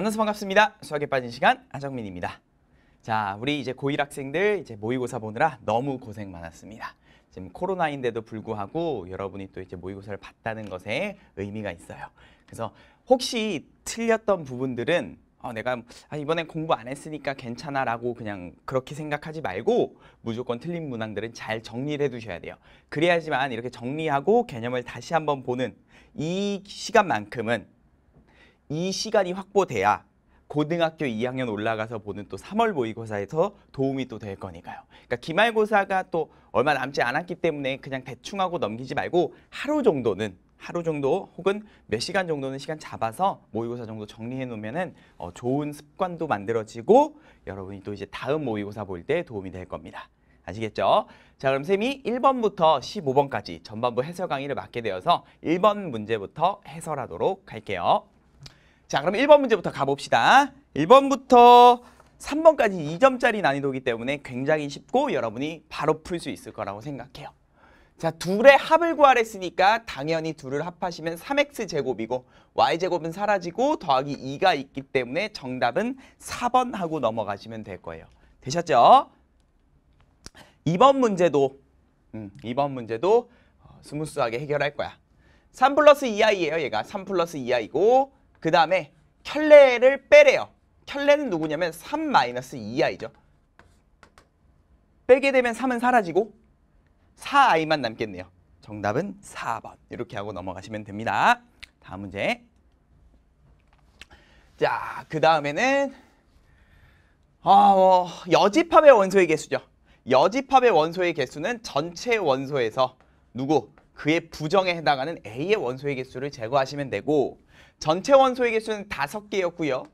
만나서 반갑습니다. 수학에 빠진 시간 안정민입니다. 자, 우리 이제 고1 학생들 이제 모의고사 보느라 너무 고생 많았습니다. 지금 코로나인데도 불구하고 여러분이 또 이제 모의고사를 봤다는 것에 의미가 있어요. 그래서 혹시 틀렸던 부분들은 어, 내가 아, 이번에 공부 안 했으니까 괜찮아라고 그냥 그렇게 생각하지 말고 무조건 틀린 문항들은 잘 정리를 해두셔야 돼요. 그래야지만 이렇게 정리하고 개념을 다시 한번 보는 이 시간만큼은 이 시간이 확보돼야 고등학교 2학년 올라가서 보는 또 3월 모의고사에서 도움이 또 될 거니까요. 그러니까 기말고사가 또 얼마 남지 않았기 때문에 그냥 대충 하고 넘기지 말고 하루 정도는 하루 정도 혹은 몇 시간 정도는 시간 잡아서 모의고사 정도 정리해 놓으면은 어, 좋은 습관도 만들어지고 여러분이 또 이제 다음 모의고사 볼 때 도움이 될 겁니다. 아시겠죠? 자 그럼 쌤이 1번부터 15번까지 전반부 해설 강의를 맡게 되어서 1번 문제부터 해설하도록 할게요. 자, 그럼 1번 문제부터 가봅시다. 1번부터 3번까지 2점짜리 난이도이기 때문에 굉장히 쉽고 여러분이 바로 풀 수 있을 거라고 생각해요. 자, 둘의 합을 구하랬으니까 당연히 둘을 합하시면 3x 제곱이고 y 제곱은 사라지고 더하기 2가 있기 때문에 정답은 4번 하고 넘어가시면 될 거예요. 되셨죠? 2번 문제도 음, 2번 문제도 어, 스무스하게 해결할 거야. 3 플러스 2i예요, 얘가. 3 플러스 2i고 그 다음에 켤레를 빼래요. 켤레는 누구냐면 3-2i죠. 빼게 되면 3은 사라지고 4i만 남겠네요. 정답은 4번. 이렇게 하고 넘어가시면 됩니다. 다음 문제. 자, 그 다음에는 아, 뭐 여집합의 원소의 개수죠. 여집합의 원소의 개수는 전체 원소에서 누구? 그의 부정에 해당하는 A의 원소의 개수를 제거하시면 되고 전체 원소의 개수는 다섯 개였고요.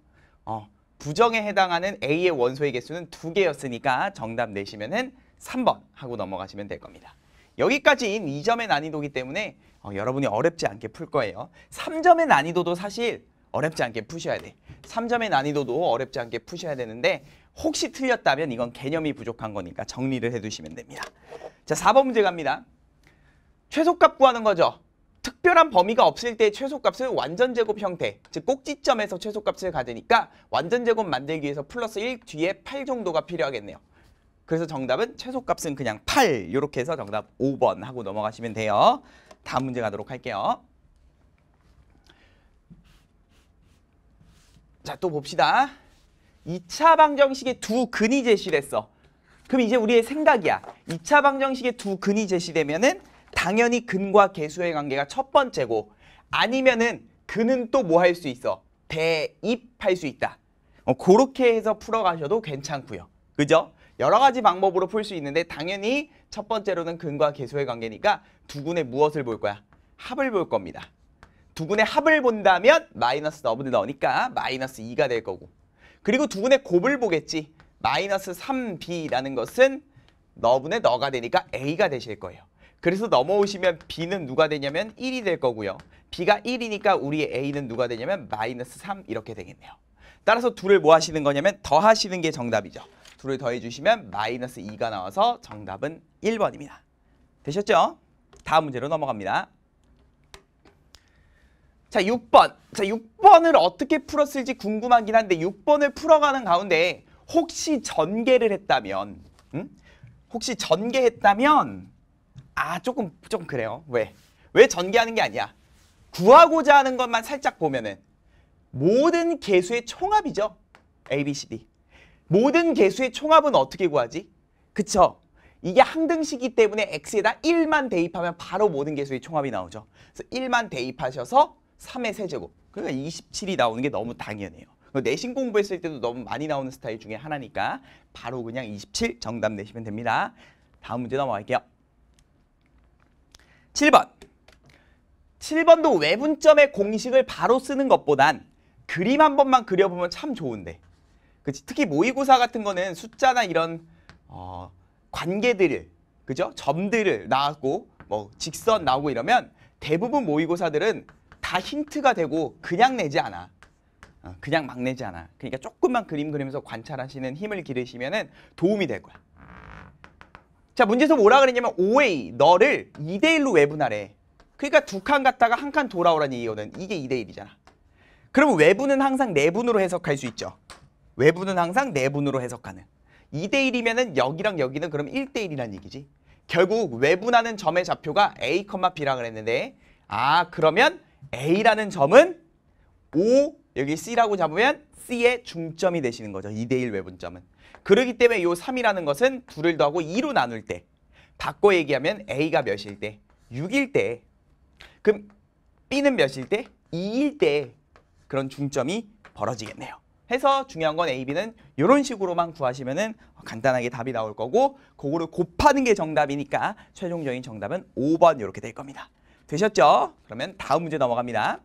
어, 부정에 해당하는 A의 원소의 개수는 두개였으니까 정답 내시면 은 3번 하고 넘어가시면 될 겁니다. 여기까지인 2점의 난이도기 때문에 어, 여러분이 어렵지 않게 풀 거예요. 3점의 난이도도 사실 어렵지 않게 푸셔야 돼. 3점의 난이도도 어렵지 않게 푸셔야 되는데 혹시 틀렸다면 이건 개념이 부족한 거니까 정리를 해두시면 됩니다. 자, 4번 문제 갑니다. 최소값 구하는 거죠. 특별한 범위가 없을 때의 최소값은 완전 제곱 형태, 즉 꼭지점에서 최소값을 가지니까 완전 제곱 만들기 위해서 플러스 1 뒤에 8 정도가 필요하겠네요. 그래서 정답은 최소값은 그냥 8 이렇게 해서 정답 5번 하고 넘어가시면 돼요. 다음 문제 가도록 할게요. 자, 또 봅시다. 2차 방정식의 두 근이 제시됐어. 그럼 이제 우리의 생각이야. 2차 방정식의 두 근이 제시되면은 당연히 근과 개수의 관계가 첫 번째고 아니면은 그는 또뭐 할 수 있어? 대입할 수 있다. 어, 그렇게 해서 풀어가셔도 괜찮고요. 그죠? 여러 가지 방법으로 풀 수 있는데 당연히 첫 번째로는 근과 개수의 관계니까 두근의 무엇을 볼 거야? 합을 볼 겁니다. 두근의 합을 본다면 마이너스 너브를 넣으니까 마이너스 2가 될 거고 그리고 두근의 곱을 보겠지. 마이너스 3b라는 것은 너분의 너가 되니까 a가 되실 거예요. 그래서 넘어오시면 B는 누가 되냐면 1이 될 거고요. B가 1이니까 우리의 A는 누가 되냐면 마이너스 3 이렇게 되겠네요. 따라서 둘을 뭐 하시는 거냐면 더하시는 게 정답이죠. 둘을 더해주시면 마이너스 2가 나와서 정답은 1번입니다. 되셨죠? 다음 문제로 넘어갑니다. 자, 6번. 자, 6번을 어떻게 풀었을지 궁금하긴 한데 6번을 풀어가는 가운데 혹시 전개를 했다면 음? 혹시 전개했다면 아 조금 조금 그래요. 왜? 왜 전개하는 게 아니야. 구하고자 하는 것만 살짝 보면은 모든 개수의 총합이죠. A, B, C, D. 모든 개수의 총합은 어떻게 구하지? 그쵸? 이게 항등식이기 때문에 x에다 1만 대입하면 바로 모든 개수의 총합이 나오죠. 그래서 1만 대입하셔서 3의 세제곱. 그러니까 27이 나오는 게 너무 당연해요. 내신 공부했을 때도 너무 많이 나오는 스타일 중에 하나니까 바로 그냥 27 정답 내시면 됩니다. 다음 문제 넘어갈게요. 7번 7번도 외분점의 공식을 바로 쓰는 것보단 그림 한 번만 그려보면 참 좋은데 그치? 특히 모의고사 같은 거는 숫자나 이런 어, 관계들을 그죠? 점들을 나왔고 뭐 직선 나오고 이러면 대부분 모의고사들은 다 힌트가 되고 그냥 내지 않아. 어, 그냥 막 내지 않아. 그러니까 조금만 그림 그리면서 관찰하시는 힘을 기르시면 도움이 될 거야. 자 문제에서 뭐라 그랬냐면 오웨이 너를 2대1로 외분하래 그러니까 두 칸 갔다가 한 칸 돌아오라는 이유는 이게 2대1이잖아 그럼 외분은 항상 내분으로 해석할 수 있죠 외분은 항상 내분으로 해석하는 2대1이면은 여기랑 여기는 그럼 1대1이란 얘기지 결국 외분하는 점의 좌표가 A, B라 그랬는데 아 그러면 A라는 점은 5 여기 C라고 잡으면 C의 중점이 되시는 거죠. 2대1 외분점은. 그러기 때문에 요 3이라는 것은 2를 더하고 2로 나눌 때 바꿔 얘기하면 A가 몇일 때? 6일 때. 그럼 B는 몇일 때? 2일 때 그런 중점이 벌어지겠네요. 해서 중요한 건 A, B는 이런 식으로만 구하시면 은 간단하게 답이 나올 거고 그거를 곱하는 게 정답이니까 최종적인 정답은 5번 이렇게 될 겁니다. 되셨죠? 그러면 다음 문제 넘어갑니다.